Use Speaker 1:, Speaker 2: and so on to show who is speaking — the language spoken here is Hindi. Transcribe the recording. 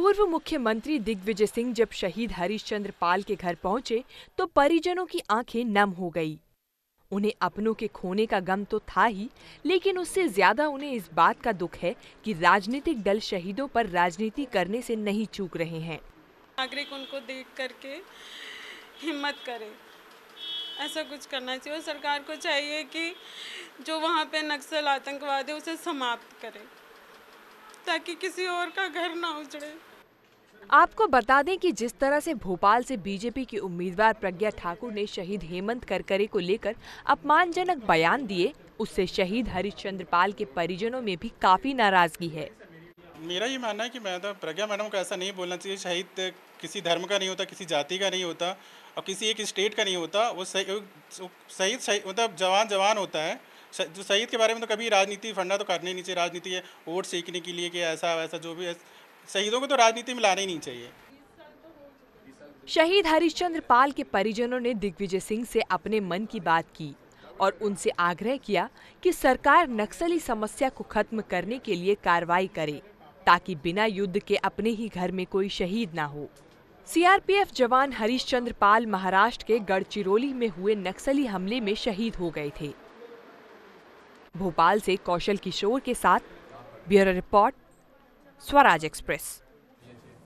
Speaker 1: पूर्व मुख्यमंत्री दिग्विजय सिंह जब शहीद हरीशचंद्र पाल के घर पहुंचे तो परिजनों की आंखें नम हो गई उन्हें अपनों के खोने का गम तो था ही लेकिन उससे ज्यादा उन्हें इस बात का दुख है कि राजनीतिक दल शहीदों पर राजनीति करने से नहीं चूक रहे हैं
Speaker 2: नागरिक उनको देख करके हिम्मत करे ऐसा कुछ करना चाहिए सरकार को चाहिए कि जो वहाँ पे नक्सल आतंकवाद है उसे समाप्त करे ताकि किसी और का घर ना उजड़े
Speaker 1: आपको बता दें कि जिस तरह से भोपाल से बीजेपी की उम्मीदवार प्रज्ञा ठाकुर ने शहीद हेमंत करकरे को लेकर अपमानजनक बयान दिए उससे शहीद हरिश्चंद्र पाल के परिजनों में भी काफी नाराजगी है
Speaker 3: मेरा ये मानना है कि मैं तो प्रज्ञा मैडम को ऐसा नहीं बोलना चाहिए शहीद किसी धर्म का नहीं होता किसी जाति का नहीं होता और किसी एक स्टेट का नहीं होता वो शहीद मतलब जवान जवान होता है तो सईद के बारे में तो कभी राजनीति फंडा तो करनी नहीं चाहिए राजनीति है वोट सीखने के लिए कि ऐसा वैसा जो भी शहीदों को तो राजनीति में लाना ही नहीं चाहिए
Speaker 1: शहीद हरिश्चंद्र पाल के परिजनों ने दिग्विजय सिंह से अपने मन की बात की और उनसे आग्रह किया कि सरकार नक्सली समस्या को खत्म करने के लिए कार्रवाई करे ताकि बिना युद्ध के अपने ही घर में कोई शहीद ना हो सीआरपीएफ जवान हरीश चंद्र पाल महाराष्ट्र के गढ़चिरौली में हुए नक्सली हमले में शहीद हो गए थे भोपाल से कौशल किशोर के साथ ब्यूरो रिपोर्ट स्वराज एक्सप्रेस